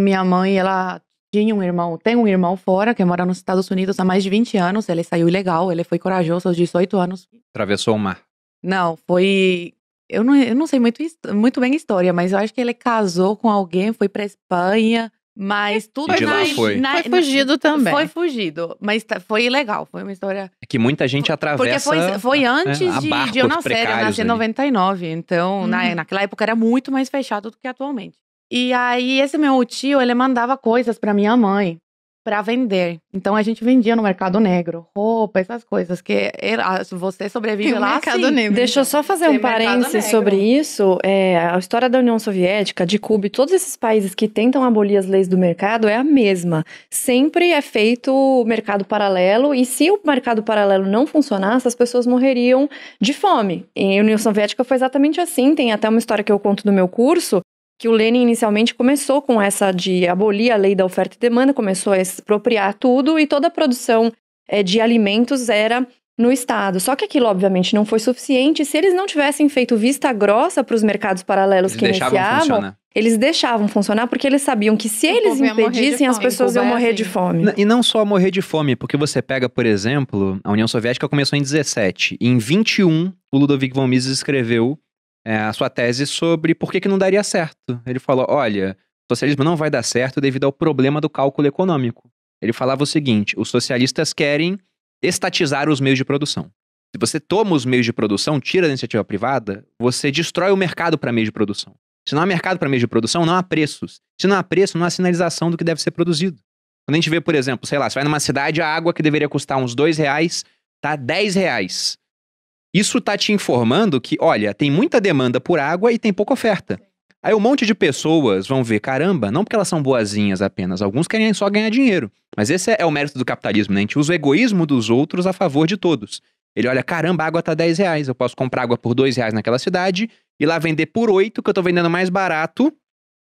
Minha mãe, ela tinha um irmão, tem um irmão fora, que mora nos Estados Unidos há mais de 20 anos. Ele saiu ilegal, ele foi corajoso aos 18 anos. Atravessou o mar. Não, foi. Eu não, eu não sei muito, muito bem a história, mas eu acho que ele casou com alguém, foi pra Espanha. Mas tudo e de na, foi. Na, foi fugido na, também. Foi fugido, mas tá, foi ilegal. Foi uma história. É que muita gente atravessa. Porque foi, foi né, antes de, de, eu nascer, eu nasci em 99. Então, hum. na, naquela época era muito mais fechado do que atualmente. E aí esse meu tio, ele mandava coisas para minha mãe para vender. Então a gente vendia no mercado negro, roupa, essas coisas que ah, você sobrevive lá. Mercado assim. negro. Deixa eu só fazer um parênteses sobre isso. É, a história da União Soviética, de Cuba, e todos esses países que tentam abolir as leis do mercado é a mesma. Sempre é feito o mercado paralelo e se o mercado paralelo não funcionasse, as pessoas morreriam de fome. em União Soviética foi exatamente assim. Tem até uma história que eu conto do meu curso que o Lenin inicialmente começou com essa de abolir a lei da oferta e demanda, começou a expropriar tudo e toda a produção é, de alimentos era no Estado. Só que aquilo, obviamente, não foi suficiente. Se eles não tivessem feito vista grossa para os mercados paralelos eles que deixavam iniciavam, funcionar. eles deixavam funcionar porque eles sabiam que se o eles impedissem, as pessoas iam é morrer de assim. fome. E não só morrer de fome, porque você pega, por exemplo, a União Soviética começou em 17. E em 21, o Ludovic von Mises escreveu é, a sua tese sobre por que, que não daria certo. Ele falou: olha, o socialismo não vai dar certo devido ao problema do cálculo econômico. Ele falava o seguinte: os socialistas querem estatizar os meios de produção. Se você toma os meios de produção, tira da iniciativa privada, você destrói o mercado para meios de produção. Se não há mercado para meios de produção, não há preços. Se não há preço, não há sinalização do que deve ser produzido. Quando a gente vê, por exemplo, sei lá, você vai numa cidade, a água que deveria custar uns dois reais, tá dez reais. Isso está te informando que, olha, tem muita demanda por água e tem pouca oferta. Aí um monte de pessoas vão ver, caramba, não porque elas são boazinhas apenas, alguns querem só ganhar dinheiro. Mas esse é, é o mérito do capitalismo, né? A gente usa o egoísmo dos outros a favor de todos. Ele olha, caramba, a água tá 10 reais, eu posso comprar água por 2 reais naquela cidade e lá vender por 8, que eu tô vendendo mais barato,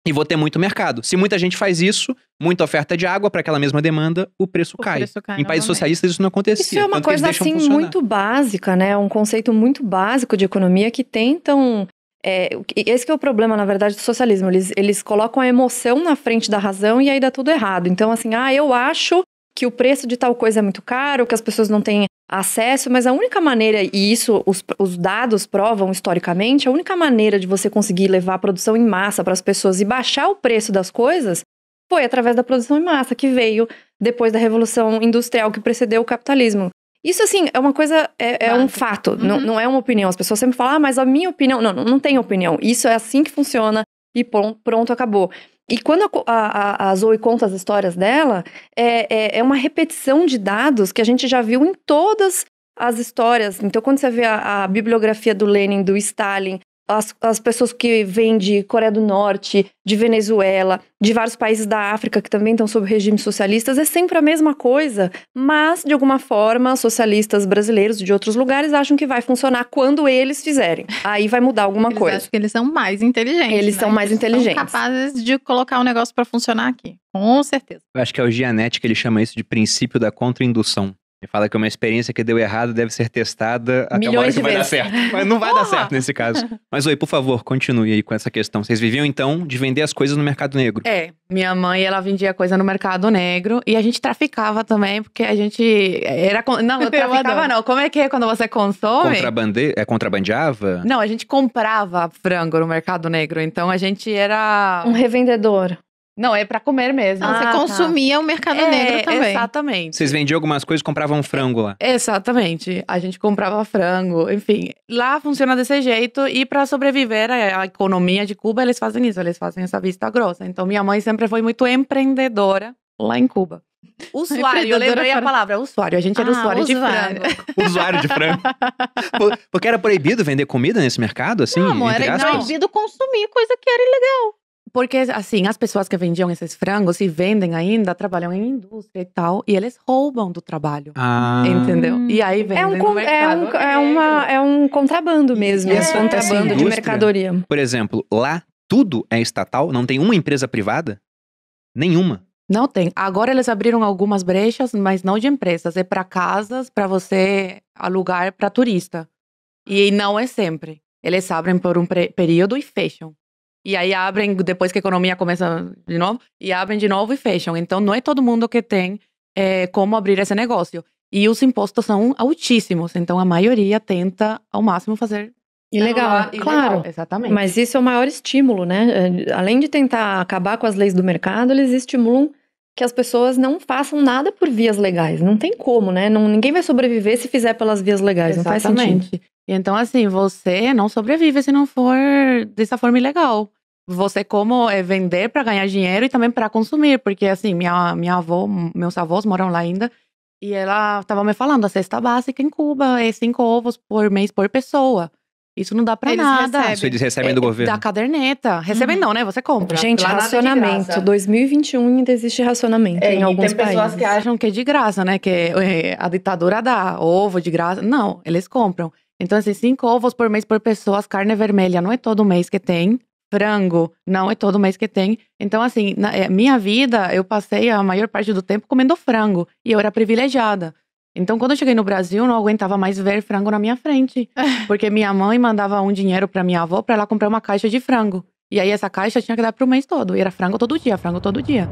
e vou ter muito mercado. Se muita gente faz isso, muita oferta de água para aquela mesma demanda, o preço, o cai. preço cai. Em novamente. países socialistas isso não acontecia. Isso é uma coisa assim funcionar. muito básica, né? Um conceito muito básico de economia que tentam é, esse é o problema, na verdade, do socialismo. Eles, eles colocam a emoção na frente da razão e aí dá tudo errado. Então, assim, ah, eu acho que o preço de tal coisa é muito caro, que as pessoas não têm acesso, mas a única maneira, e isso os, os dados provam historicamente, a única maneira de você conseguir levar a produção em massa para as pessoas e baixar o preço das coisas foi através da produção em massa, que veio depois da Revolução Industrial, que precedeu o capitalismo. Isso, assim, é uma coisa, é, é um fato, uhum. não, não é uma opinião. As pessoas sempre falam, ah, mas a minha opinião. Não, não, não tem opinião. Isso é assim que funciona, e pronto, pronto acabou. E quando a, a, a, Zoe conta as histórias dela, é, é, é, uma repetição de dados que a gente já viu em todas as histórias. Então, quando você vê a, a bibliografia do Lenin, do Stalin, as, as pessoas que vêm de Coreia do Norte, de Venezuela, de vários países da África que também estão sob regimes socialistas, é sempre a mesma coisa, mas de alguma forma socialistas brasileiros de outros lugares acham que vai funcionar quando eles fizerem. Aí vai mudar alguma eles coisa. Acho que eles são mais inteligentes. Eles né? são mais eles inteligentes. São capazes de colocar o um negócio para funcionar aqui. Com certeza. Eu acho que é o Gianetti que ele chama isso de princípio da contraindução fala que uma experiência que deu errado deve ser testada até Milhões uma hora que vai vezes. dar certo. Mas não vai Porra! dar certo nesse caso. Mas, oi, por favor, continue aí com essa questão. Vocês viviam, então, de vender as coisas no mercado negro. É, minha mãe, ela vendia coisa no mercado negro e a gente traficava também, porque a gente era... Não, traficava não. Como é que é quando você é consome? Contrabande... É, contrabandeava? Não, a gente comprava frango no mercado negro. Então, a gente era... Um revendedor. Não, é para comer mesmo. Ah, você tá. consumia o mercado é, negro também. Exatamente. Vocês vendiam algumas coisas compravam frango lá. Exatamente. A gente comprava frango. Enfim, lá funciona desse jeito. E para sobreviver à economia de Cuba, eles fazem isso. Eles fazem essa vista grossa. Então, minha mãe sempre foi muito empreendedora lá em Cuba. Usuário, eu lembrei para... a palavra usuário. A gente era ah, usuário, usuário, de frango. usuário de frango. Porque era proibido vender comida nesse mercado, assim? Não, amor, era proibido consumir coisa que era ilegal. Porque, assim, as pessoas que vendiam esses frangos e vendem ainda trabalham em indústria e tal, e eles roubam do trabalho. Ah. Entendeu? E aí hum. é vendem é um, no É um, é uma, é um contrabando mesmo. É, é um contrabando de mercadoria. Por exemplo, lá tudo é estatal? Não tem uma empresa privada? Nenhuma. Não tem. Agora eles abriram algumas brechas, mas não de empresas. É para casas, para você alugar para turista. E não é sempre. Eles abrem por um período e fecham. E aí abrem, depois que a economia começa de novo, e abrem de novo e fecham. Então não é todo mundo que tem é, como abrir esse negócio. E os impostos são altíssimos, então a maioria tenta ao máximo fazer Ilegal, claro. Exatamente. Mas isso é o maior estímulo, né? Eh, além de tentar acabar com as leis do mercado, eles estimulam que as pessoas não façam nada por vias legais. Não tem como, né? Não, ninguém vai sobreviver se fizer pelas vias legais. Exatamente. Não faz sentido. Então, assim, você não sobrevive se não for dessa forma ilegal você como é, vender para ganhar dinheiro e também para consumir, porque assim, minha, minha avó, meus avós moram lá ainda, e ela estava me falando, a cesta básica em Cuba é cinco ovos por mês por pessoa. Isso não dá para nada. Recebem. Isso eles recebem é, do é, governo. Da caderneta. Recebem uhum. não, né? Você compra. Gente, Lá racionamento. É 2021 ainda existe racionamento é, em alguns tem países. Tem pessoas que acham que é de graça, né? Que eh, a ditadura dá ovo de graça. Não, eles compram. Então, assim, cinco ovos por mês por pessoa, carne vermelha não é todo mês que tem frango, não é todo mês que tem. Então, assim, na eh, minha vida, eu passei a maior parte do tempo comendo frango e eu era privilegiada. Então, quando eu cheguei no Brasil, não aguentava mais ver frango na minha frente, porque minha mãe mandava um dinheiro para minha avó para ela comprar uma caixa de frango. E aí essa caixa tinha que dar pro mês todo, e era frango todo dia, frango todo dia.